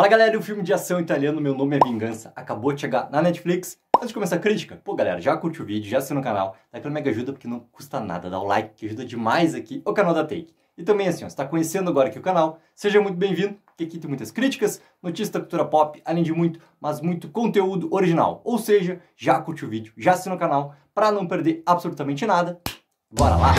Fala galera, o filme de ação italiano Meu Nome é Vingança acabou de chegar na Netflix. Antes de começar a crítica, pô galera, já curte o vídeo, já assina o canal, dá aquela mega ajuda porque não custa nada, dar o like que ajuda demais aqui o canal da Take. E também assim, ó, está conhecendo agora aqui o canal, seja muito bem-vindo, porque aqui tem muitas críticas, notícias da cultura pop, além de muito, mas muito conteúdo original. Ou seja, já curte o vídeo, já assina o canal para não perder absolutamente nada. Bora lá.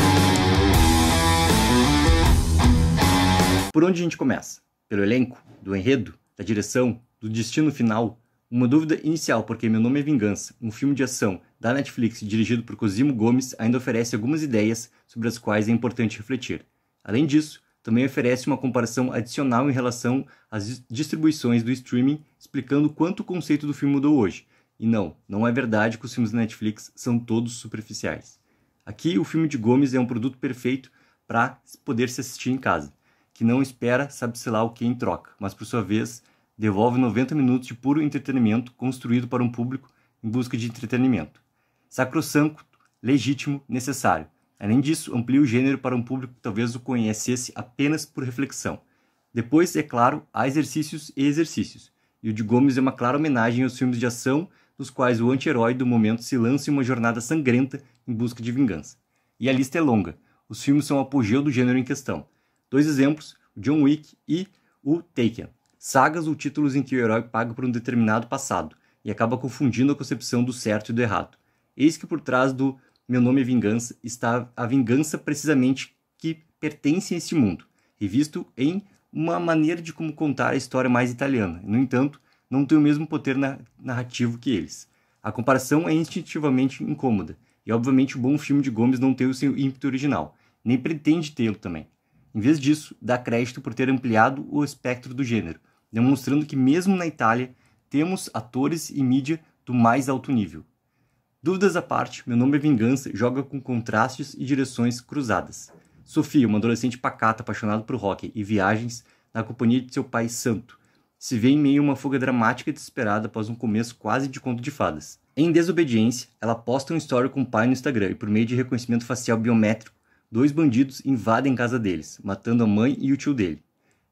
Por onde a gente começa? Pelo elenco, do enredo, da direção, do destino final, uma dúvida inicial porque Meu Nome é Vingança, um filme de ação da Netflix dirigido por Cosimo Gomes, ainda oferece algumas ideias sobre as quais é importante refletir. Além disso, também oferece uma comparação adicional em relação às distribuições do streaming, explicando quanto o conceito do filme mudou hoje. E não, não é verdade que os filmes da Netflix são todos superficiais. Aqui, o filme de Gomes é um produto perfeito para poder se assistir em casa que não espera sabe-se lá o que em troca, mas por sua vez devolve 90 minutos de puro entretenimento construído para um público em busca de entretenimento. Sacrosanto, legítimo, necessário. Além disso, amplia o gênero para um público que talvez o conhecesse apenas por reflexão. Depois, é claro, há exercícios e exercícios, e o de Gomes é uma clara homenagem aos filmes de ação dos quais o anti-herói do momento se lança em uma jornada sangrenta em busca de vingança. E a lista é longa. Os filmes são o apogeu do gênero em questão. Dois exemplos, John Wick e o Taken. Sagas ou títulos em que o herói paga por um determinado passado e acaba confundindo a concepção do certo e do errado. Eis que por trás do Meu Nome é Vingança está a vingança precisamente que pertence a este mundo, revisto em uma maneira de como contar a história mais italiana. No entanto, não tem o mesmo poder narrativo que eles. A comparação é instintivamente incômoda, e obviamente o bom filme de Gomes não tem o seu ímpeto original, nem pretende tê-lo também. Em vez disso, dá crédito por ter ampliado o espectro do gênero, demonstrando que, mesmo na Itália, temos atores e mídia do mais alto nível. Dúvidas à parte, meu nome é Vingança joga com contrastes e direções cruzadas. Sofia, uma adolescente pacata apaixonada por rock e viagens, na companhia de seu pai santo, se vê em meio a uma fuga dramática e desesperada após um começo quase de conto de fadas. Em desobediência, ela posta um story com o pai no Instagram e, por meio de reconhecimento facial biométrico, dois bandidos invadem casa deles, matando a mãe e o tio dele.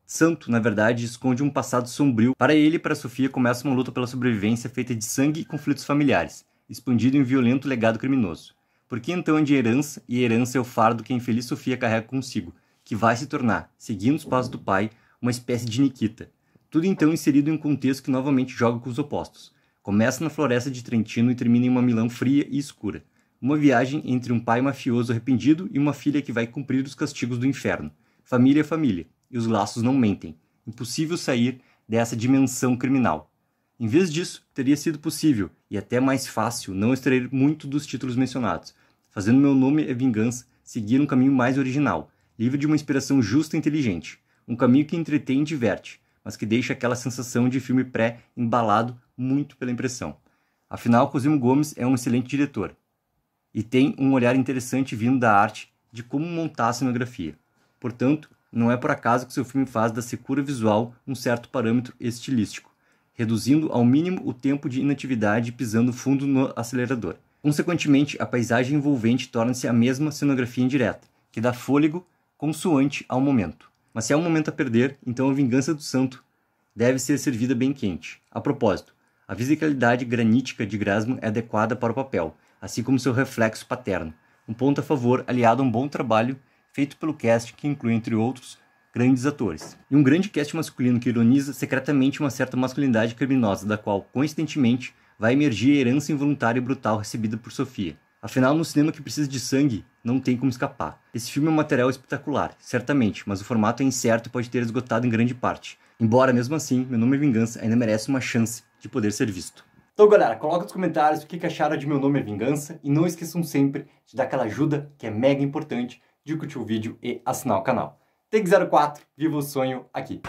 Santo, na verdade, esconde um passado sombrio. Para ele e para Sofia começa uma luta pela sobrevivência feita de sangue e conflitos familiares, expandido em um violento legado criminoso. Por que então é de herança, e herança é o fardo que a infeliz Sofia carrega consigo, que vai se tornar, seguindo os passos do pai, uma espécie de Nikita. Tudo então inserido em um contexto que novamente joga com os opostos. Começa na floresta de Trentino e termina em uma Milão fria e escura. Uma viagem entre um pai mafioso arrependido e uma filha que vai cumprir os castigos do inferno. Família é família, e os laços não mentem. Impossível sair dessa dimensão criminal. Em vez disso, teria sido possível, e até mais fácil, não extrair muito dos títulos mencionados, fazendo Meu Nome é Vingança seguir um caminho mais original, livre de uma inspiração justa e inteligente. Um caminho que entretém e diverte, mas que deixa aquela sensação de filme pré-embalado muito pela impressão. Afinal, Cosimo Gomes é um excelente diretor, e tem um olhar interessante vindo da arte de como montar a cenografia. Portanto, não é por acaso que seu filme faz da secura visual um certo parâmetro estilístico, reduzindo ao mínimo o tempo de inatividade pisando fundo no acelerador. Consequentemente, a paisagem envolvente torna-se a mesma cenografia indireta, que dá fôlego consoante ao momento. Mas se há um momento a perder, então a vingança do santo deve ser servida bem quente. A propósito, a fisicalidade granítica de Grasman é adequada para o papel, assim como seu reflexo paterno. Um ponto a favor, aliado a um bom trabalho feito pelo cast que inclui, entre outros, grandes atores. E um grande cast masculino que ironiza secretamente uma certa masculinidade criminosa, da qual, coincidentemente, vai emergir a herança involuntária e brutal recebida por Sofia. Afinal, no cinema que precisa de sangue, não tem como escapar. Esse filme é um material espetacular, certamente, mas o formato é incerto e pode ter esgotado em grande parte. Embora, mesmo assim, Meu Nome é Vingança ainda merece uma chance de poder ser visto. Então, galera, coloca nos comentários o que acharam de Meu Nome é Vingança e não esqueçam sempre de dar aquela ajuda que é mega importante de curtir o vídeo e assinar o canal. Tem 04, viva o sonho aqui!